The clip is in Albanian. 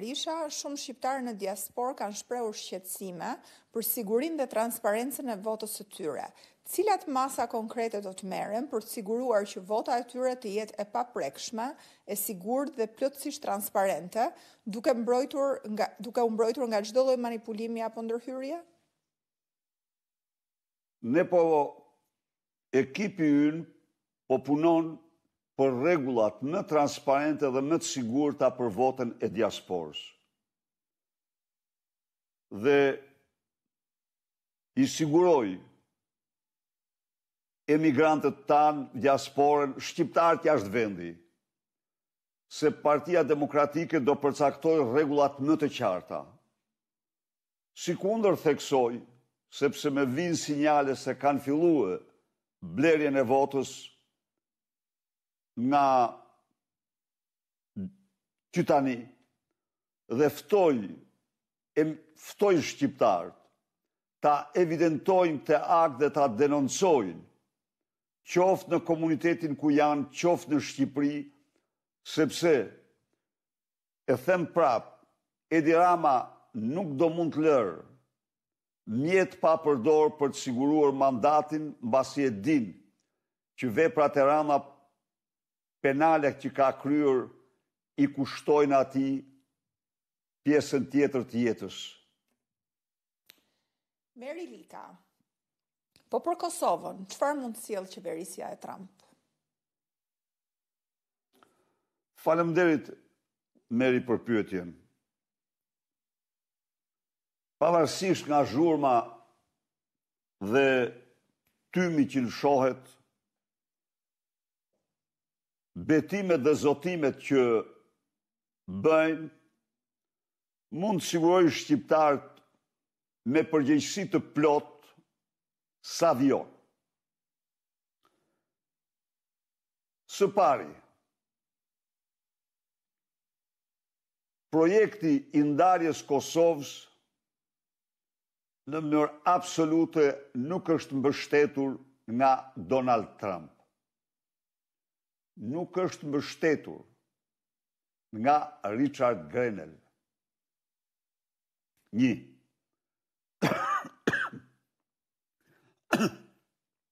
Berisha, shumë shqiptarë në diaspor kanë shpreur shqetësime për sigurin dhe transparencën e votës të tyre. Cilat masa konkrete do të merem për të siguruar që vota e tyre të jetë e paprekshme, e sigur dhe plotësisht transparente, duke, mbrojtur nga, duke umbrojtur nga gjdo loj manipulimi apo ndërhyrje? Ne po ekipi ynë po punon për regullat më transparente dhe më të sigur të apër votën e diasporës. Dhe i siguroj emigrantët tanë, diasporën, shqiptarë të jashtë vendi, se partia demokratike do përcaktoj regullat më të qarta. Si kunder theksoj, sepse me vinë sinjale se kanë filuë blerjen e votës, nga qytani dhe ftoj e ftoj shqiptarët ta evidentojnë këtë akt dhe ta denoncojnë qoftë në komunitetin ku janë, qoftë në Shqipëri, sepse e them prap, Edi Rama nuk do mund të lërë mjet pa përdor për të siguruar mandatin, basi e din që veprat e Rama penale që ka kryer i kushtojnë ati pjesën tjetër të jetës. Meri Lika, po për Kosovën, qëfar mund të sjellë qeverisja e Trump? Falemderit, Meri për pyetjen. Pavarësisht nga zhurma dhe tymi që në shohet, betimet dhe zotimet që bëjmë, mund të siguroj shqiptarët me përgjegjësi të plot sa vjon. Së pari, projekti i ndarjes Kosovës në mënyrë absolute nuk është mbështetur nga Donald Trump nuk është mbështetur nga Richard Grenell. Një.